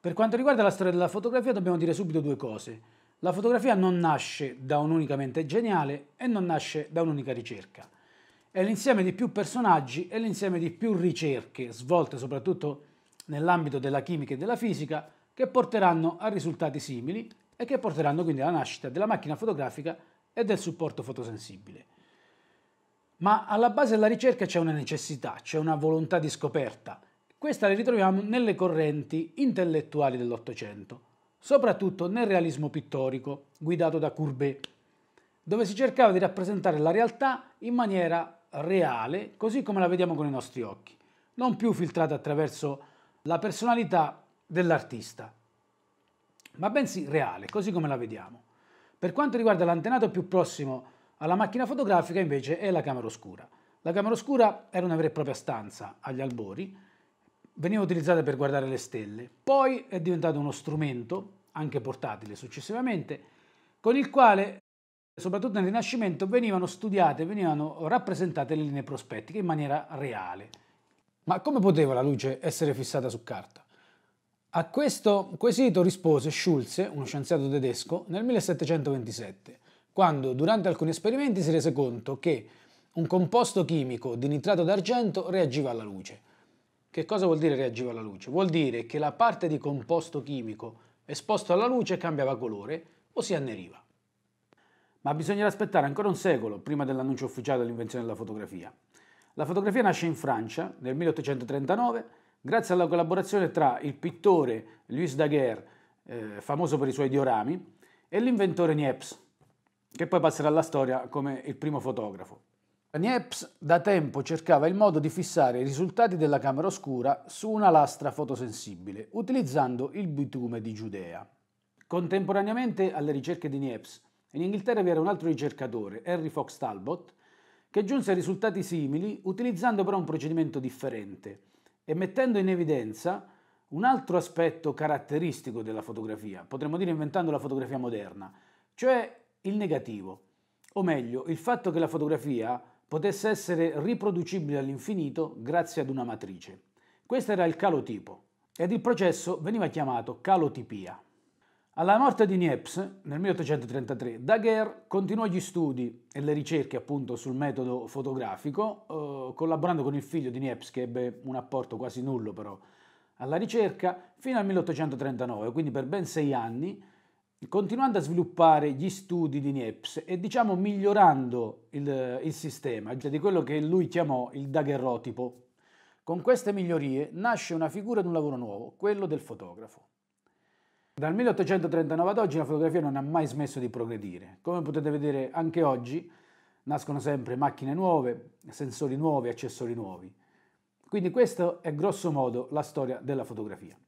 Per quanto riguarda la storia della fotografia dobbiamo dire subito due cose. La fotografia non nasce da un'unica mente geniale e non nasce da un'unica ricerca. È l'insieme di più personaggi e l'insieme di più ricerche, svolte soprattutto nell'ambito della chimica e della fisica, che porteranno a risultati simili e che porteranno quindi alla nascita della macchina fotografica e del supporto fotosensibile. Ma alla base della ricerca c'è una necessità, c'è una volontà di scoperta, questa la ritroviamo nelle correnti intellettuali dell'Ottocento, soprattutto nel realismo pittorico guidato da Courbet, dove si cercava di rappresentare la realtà in maniera reale, così come la vediamo con i nostri occhi, non più filtrata attraverso la personalità dell'artista, ma bensì reale, così come la vediamo. Per quanto riguarda l'antenato più prossimo alla macchina fotografica invece è la camera oscura. La camera oscura era una vera e propria stanza agli albori veniva utilizzata per guardare le stelle, poi è diventato uno strumento, anche portatile successivamente, con il quale soprattutto nel Rinascimento venivano studiate, venivano rappresentate le linee prospettiche in maniera reale. Ma come poteva la luce essere fissata su carta? A questo quesito rispose Schulze, uno scienziato tedesco, nel 1727, quando durante alcuni esperimenti si rese conto che un composto chimico di nitrato d'argento reagiva alla luce. Che cosa vuol dire reagiva alla luce? Vuol dire che la parte di composto chimico esposto alla luce cambiava colore o si anneriva. Ma bisognerà aspettare ancora un secolo prima dell'annuncio ufficiale dell'invenzione della fotografia. La fotografia nasce in Francia nel 1839 grazie alla collaborazione tra il pittore Louis Daguerre, eh, famoso per i suoi diorami, e l'inventore Niepce, che poi passerà alla storia come il primo fotografo. Niepce da tempo cercava il modo di fissare i risultati della camera oscura su una lastra fotosensibile, utilizzando il bitume di Giudea. Contemporaneamente alle ricerche di Niepce, in Inghilterra vi era un altro ricercatore, Henry Fox Talbot, che giunse a risultati simili utilizzando però un procedimento differente e mettendo in evidenza un altro aspetto caratteristico della fotografia, potremmo dire inventando la fotografia moderna, cioè il negativo, o meglio il fatto che la fotografia potesse essere riproducibile all'infinito grazie ad una matrice. Questo era il calotipo ed il processo veniva chiamato calotipia. Alla morte di Niepce nel 1833, Daguerre continuò gli studi e le ricerche appunto sul metodo fotografico, eh, collaborando con il figlio di Niepce che ebbe un apporto quasi nullo però alla ricerca, fino al 1839, quindi per ben sei anni continuando a sviluppare gli studi di Niepce e diciamo migliorando il, il sistema, cioè di quello che lui chiamò il daguerrotipo. Con queste migliorie nasce una figura di un lavoro nuovo, quello del fotografo. Dal 1839 ad oggi la fotografia non ha mai smesso di progredire. Come potete vedere anche oggi nascono sempre macchine nuove, sensori nuovi, accessori nuovi. Quindi questa è grosso modo la storia della fotografia.